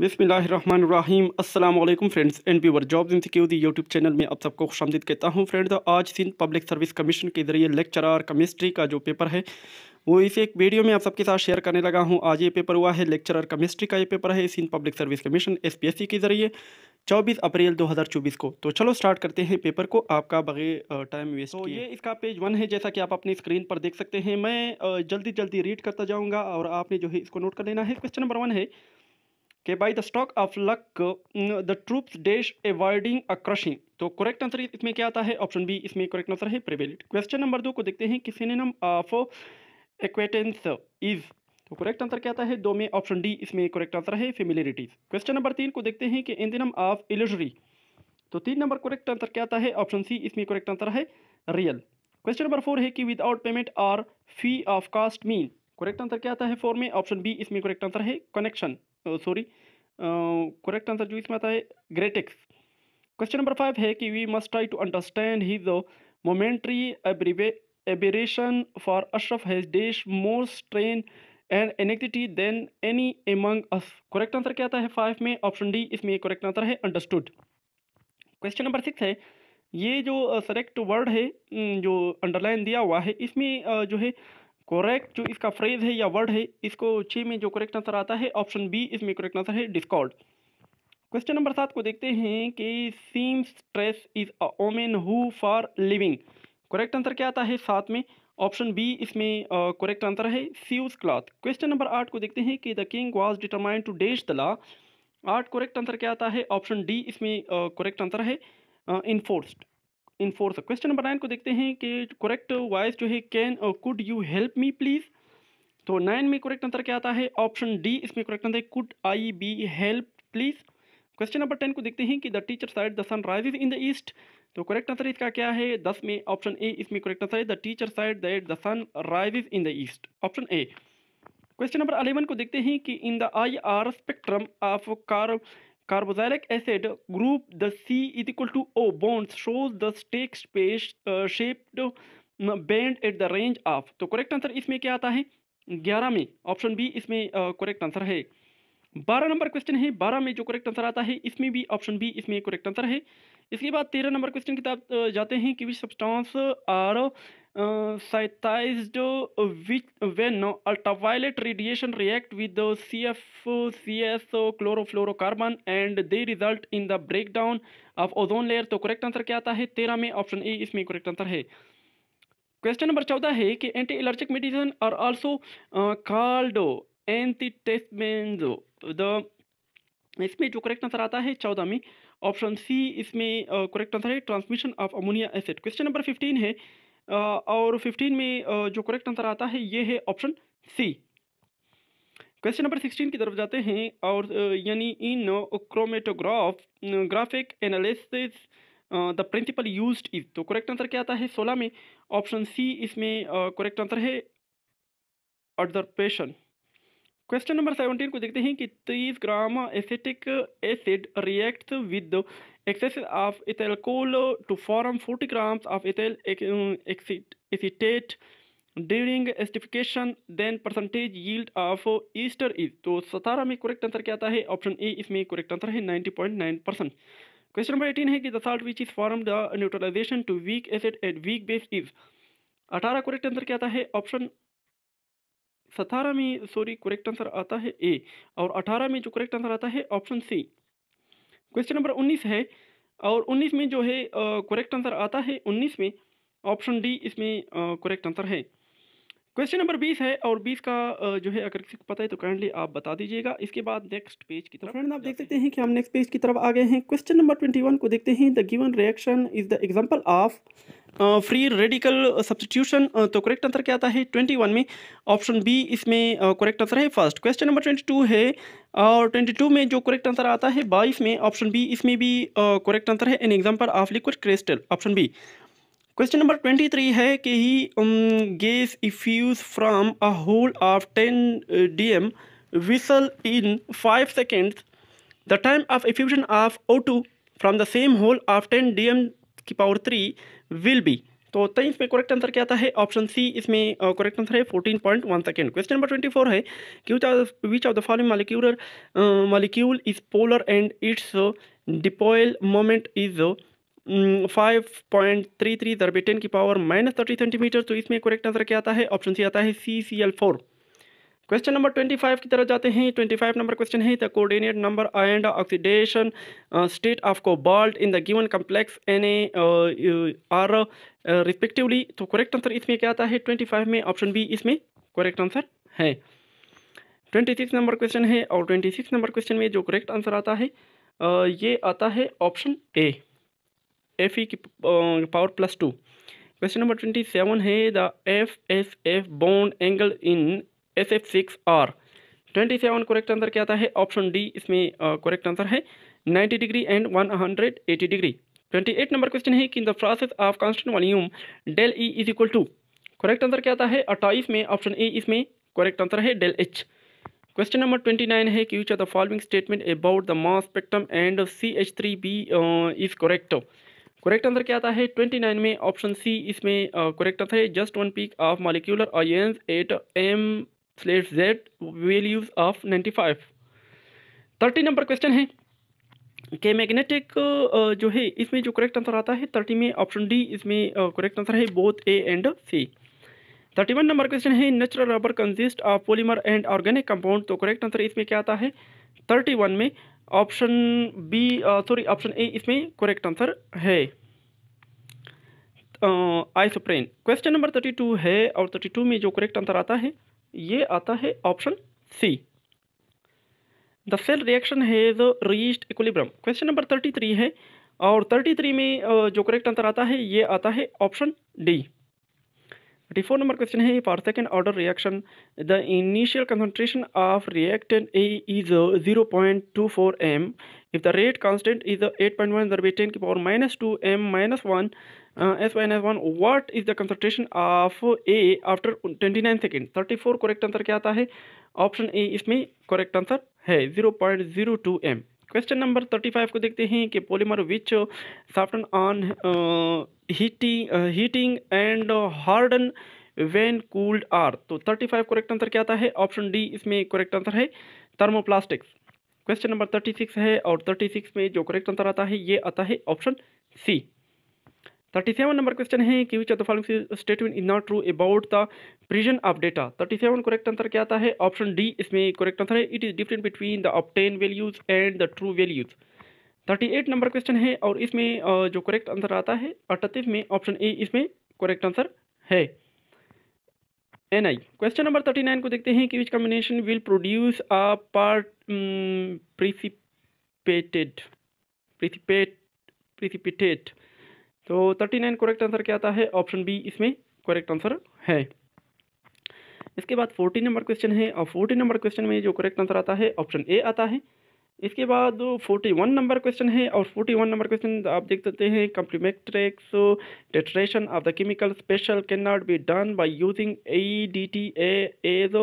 बिसमीम अल्लाम friends and viewer jobs इंसिक्यू यूट्यूब चैनल में आप सबको खुश आमदीद कहता हूँ फ्रेंड्स आज सिंध पब्लिक सर्विस कमीशन के ज़रिए लेक्चरार केमिस्ट्री का जो पेपर है वो इसे एक वीडियो में आप सबके साथ शेयर करने लगा हूँ आज ये पेपर हुआ है लेक्चरार केमिस्ट्री का ये पेपर है सिंध पब्लिक सर्विस कमीशन सी के ज़रिए चौबीस अप्रैल चौबीस को तो चलो स्टार्ट करते हैं पेपर को आपका बगैर टाइम वेस्ट तो ये इसका पेज वन है जैसा कि आप अपनी स्क्रीन पर देख सकते हैं मैं जल्दी जल्दी रीड करता जाऊँगा और आपने जो है इसको नोट कर लेना है क्वेश्चन नंबर वन है के by the stock of luck the troops dash avoiding a crushing तो करेक्ट आंसर इसमें क्या आता है ऑप्शन बी इसमें करेक्ट आंसर है प्रिवेलिट क्वेश्चन नंबर दो को देखते हैं कि सिनेम ऑफ एक्वेटेंस इज तो करेक्ट आंसर क्या आता है दो में ऑप्शन डी इसमें करेक्ट आंसर है फेमिलियरिटीज क्वेश्चन नंबर तीन को देखते हैं कि दिनम ऑफ इलिजरी तो तीन नंबर करेक्ट आंसर क्या आता है ऑप्शन सी इसमें करेक्ट आंसर है रियल क्वेश्चन नंबर फोर है कि without payment or fee of cost mean correct answer क्या आता है फोर में ऑप्शन बी इसमें करेक्ट आंसर है कनेक्शन सॉरी करेक्ट आंसर जो इसमें आता है ग्रेटिक्स क्वेश्चन नंबर फाइव है कि we must try to understand his momentary aberration for Ashraf has dash more strain and anxiety than any among us correct answer क्या आता है फाइव में ऑप्शन डी इसमें करेक्ट आंसर है अंडरस्टूड क्वेश्चन नंबर सिक्स है ये जो सेलेक्ट वर्ड है जो अंडरलाइन दिया हुआ है इसमें जो है करेक्ट जो इसका फ्रेज है या वर्ड है इसको छः में जो करेक्ट आंसर आता है ऑप्शन बी इसमें करेक्ट आंसर है डिस्कॉर्ड क्वेश्चन नंबर सात को देखते हैं कि seamstress is a woman who for living correct answer क्या आता है सात में ऑप्शन बी इसमें करेक्ट आंसर है सीज क्लॉथ क्वेश्चन नंबर आठ को देखते हैं कि the king was determined to dash the law आठ करेक्ट आंसर क्या आता है ऑप्शन डी इसमें करेक्ट आंसर है इन्फोर्स्ड uh, इन फोर्स क्वेश्चन नंबर नाइन को देखते हैं कि करेक्ट वॉइस जो है can could you help me please तो नाइन में करेक्ट आंसर क्या आता है ऑप्शन डी इसमें करेक्ट आंसर है could I be help please question number ten को देखते हैं कि the teacher said the sun rises in the east तो करेक्ट आंसर इसका क्या है दस में ऑप्शन ए इसमें करेक्ट आंसर है the teacher side that the sun rises in the east option A question number eleven को देखते हैं कि in the I R spectrum of कार्व Carboxylic acid group, the C is equal to O bonds shows the stake space uh, shaped band at the range of. तो correct answer इसमें क्या आता है ग्यारह में ऑप्शन बी इसमें correct uh, answer है बारह नंबर क्वेश्चन है बारह में जो करेक्ट आंसर आता है इसमें भी ऑप्शन बी इसमें करेक्ट आंसर है इसके बाद तेरह नंबर क्वेश्चन की तरफ जाते हैं कि which substance are cytise which when ultraviolet radiation react with C F C S chlorofluorocarbon and they result in the break down of ozone layer तो करेक्ट आंसर क्या आता है तेरह में ऑप्शन ए इसमें करेक्ट आंसर है question number चौदह है कि एंटी एलर्जिक मेडिसिन और ऑल्सो कॉल्ड एंटी जो द इसमें जो करेक्ट आंसर आता है चौदह में ऑप्शन सी इसमें करेक्ट आंसर है transmission of ammonia acid question number fifteen है और फिफ्टीन में जो करेक्ट आंसर आता है ये है option C question number sixteen की तरफ जाते हैं और यानी in chromatograph graphic analysis the principle use is तो करेक्ट आंसर क्या आता है सोलह में ऑप्शन सी इसमें करेक्ट आंसर है ऑब्जर्वेशन क्वेश्चन नंबर सेवनटीन को देखते हैं कि तीस gram acetic acid reacts with excess of ethyl alcohol to form forty grams of ethyl acetate during esterification then percentage yield of ester is तो सतारह में करेक्ट आंसर क्या आता है ऑप्शन ए इसमें करेक्ट आंसर है ninety point nine percent question number eighteen है कि the salt which is form the neutralization to weak acid at weak base is अठारह करेक्ट आंसर क्या आता है ऑप्शन सतारह में सॉरी करेक्ट आंसर आता है ए और अठारह में जो करेक्ट आंसर आता है ऑप्शन सी क्वेश्चन नंबर उन्नीस है और उन्नीस में जो है करेक्ट आंसर आता है उन्नीस में ऑप्शन डी इसमें करेक्ट आंसर है क्वेश्चन नंबर बीस है और बीस का जो है अगर किसी को पता है तो काइंडली आप बता दीजिएगा इसके बाद नेक्स्ट पेज की तो तरफ फ्रेंड आप देख सकते हैं कि हम नेक्स्ट पेज की तरफ आ गए हैं क्वेश्चन नंबर ट्वेंटी वन को देखते हैं the given reaction is the example of free radical substitution तो करेक्ट आंसर क्या आता है ट्वेंटी वन में ऑप्शन बी इसमें करेक्ट आंसर है first question number twenty two है और ट्वेंटी टू में जो करेक्ट आंसर आता है बाईस में ऑप्शन बी इसमें भी करेक्ट आंसर है an example of liquid crystal option B question number twenty three है कि He gas effuses from a hole of ten D M vessel in five seconds the time of effusion of O two from the same hole of ten D M की power three will be तो तेईस में correct answer क्या आता है option C इसमें correct answer है fourteen point one second question number twenty four है which of the following molecular molecule is polar and its dipole moment is five point three three दरबे ten की power minus thirty centimetre तो इसमें correct answer क्या आता है option C आता है C C L four question number twenty five की तरफ जाते हैं ट्वेंटी फाइव नंबर क्वेश्चन है the coordinate number and oxidation state of cobalt in the given complex N A R respectively तो करेक्ट आंसर इसमें क्या आता है ट्वेंटी फाइव में ऑप्शन बी इसमें करेक्ट आंसर है ट्वेंटी सिक्स नंबर क्वेश्चन है और ट्वेंटी सिक्स नंबर क्वेश्चन में जो करेक्ट आंसर आता है uh, ये आता है ऑप्शन ए एफ ई की power plus two question number twenty seven है the F S F bond angle in S F six are twenty seven correct answer क्या आता है ऑप्शन डी इसमें करेक्ट आंसर है ninety degree and one hundred eighty degree twenty eight number question है कि in the process of constant volume del E is equal to correct answer क्या आता है अट्ठाईस में ऑप्शन ए इसमें करेक्ट आंसर है del H question number twenty nine है कि which are the following statement about the mass spectrum and C H three B is correct correct answer क्या आता है ट्वेंटी नाइन में ऑप्शन सी इसमें correct answer है just one peak of molecular ions at M slash Z values of ninety five thirty number question है के magnetic uh, जो है इसमें जो करेक्ट आंसर आता है थर्टी में ऑप्शन डी इसमें करेक्ट uh, आंसर है both A and C thirty one number question है natural rubber consist of polymer and organic compound तो करेक्ट आंसर इसमें क्या आता है थर्टी वन में option B sorry option A इसमें करेक्ट आंसर है isoprene question number thirty two है और थर्टी टू में जो करेक्ट आंसर आता है ये आता है option C the cell reaction has reached equilibrium question number thirty three है और थर्टी थ्री में जो करेक्ट आंसर आता है ये आता है option D thirty four number question है for second order reaction the initial concentration of reactant A is zero point two four M if the rate constant is eight point one जर ten की power minus two M minus one S Y S one what is the concentration of A after twenty nine second thirty four correct answer क्या आता है option A इसमें correct answer है zero point zero two M question number thirty five को देखते हैं कि polymer which soften on heating heating and harden when cooled are तो थर्टी फाइव करेक्ट आंसर क्या आता है ऑप्शन डी इसमें करेक्ट आंसर है thermoplastics question number thirty six है और थर्टी सिक्स में जो करेक्ट आंसर आता है ये आता है option C thirty seven number question है कि which of the following statement is not true about the precision of data thirty seven correct answer क्या आता है ऑप्शन डी इसमें करेक्ट आंसर है it is different between the obtained values and the true values thirty eight number question है और इसमें जो correct answer आता है अड़तीस में ऑप्शन ए इसमें करेक्ट आंसर है N I question number thirty nine को देखते हैं कि which combination will produce a part precipitated precipitate precipitate तो थर्टी नाइन करेक्ट आंसर क्या आता है ऑप्शन बी इसमें करेक्ट आंसर है इसके बाद फोर्टी नंबर क्वेश्चन है और फोर्टी नंबर क्वेश्चन में जो करेक्ट आंसर आता है ऑप्शन ए आता है इसके बाद फोर्टी वन नंबर क्वेश्चन है और फोर्टी वन नंबर क्वेश्चन आप देख सकते हैं complexometric titration of the chemical special can not be done by using A D T as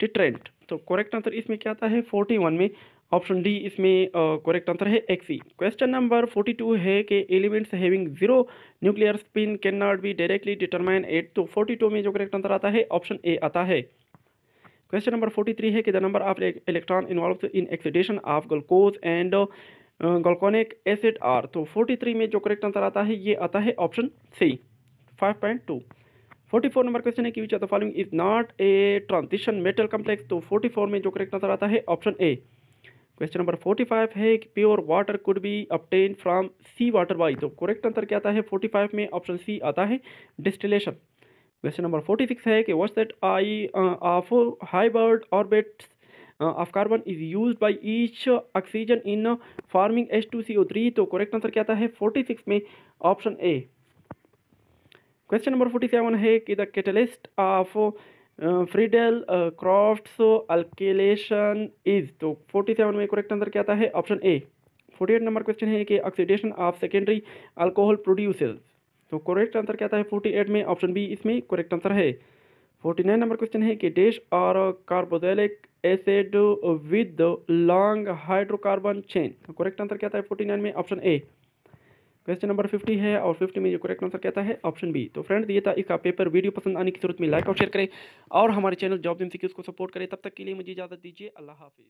titrant तो करेक्ट आंसर इसमें क्या आता है फोर्टी वन में ऑप्शन डी इसमें करेक्ट आंसर है एक्सी क्वेश्चन नंबर फोर्टी टू है कि elements having zero nuclear spin can not be directly determine at तो फोर्टी टू में जो करेक्ट आंसर आता है ऑप्शन ए आता है क्वेश्चन नंबर फोर्टी थ्री है कि the number of electron involve in oxidation of glucose and gluconic acid are तो फोर्टी थ्री में जो करेक्ट आंसर आता है ये आता है option C five point two forty four number question है कि which of the following is not a transition metal complex तो फोर्टी फोर में जो करेक्ट आंसर आता है option A question number forty five है कि pure water could be obtain from sea water by तो करेक्ट आंसर क्या आता है फोर्टी फाइव में ऑप्शन सी आता है distillation question number forty six है कि what that I of hybrid orbit of carbon is use by each oxygen in forming H two C O three तो correct answer क्या आता है forty six में option A question number forty seven है कि the catalyst of Friedel Craft alkylation is तो forty seven में correct answer क्या आता है option A forty eight number question है कि oxidation of secondary alcohol produces तो करेक्ट आंसर क्या आता है फोर्टी एट में ऑप्शन बी इसमें करेक्ट आंसर है फोर्टी नाइन नंबर क्वेश्चन है कि डैश और carboxylic acid with long hydrocarbon chain तो करेक्ट आंसर क्या आता है फोर्टी नाइन में option A question number fifty है और फिफ्टी में जो करेक्ट आंसर कहता है ऑप्शन बी तो फ्रेंड ये था इसका पेपर वीडियो पसंद आने की जरूरत में लाइक और शेयर करें और हमारे चैनल जॉब एम को सपोर्ट करें तब तक के लिए मुझे इजाज़त दीजिए अल्लाह हाफिज़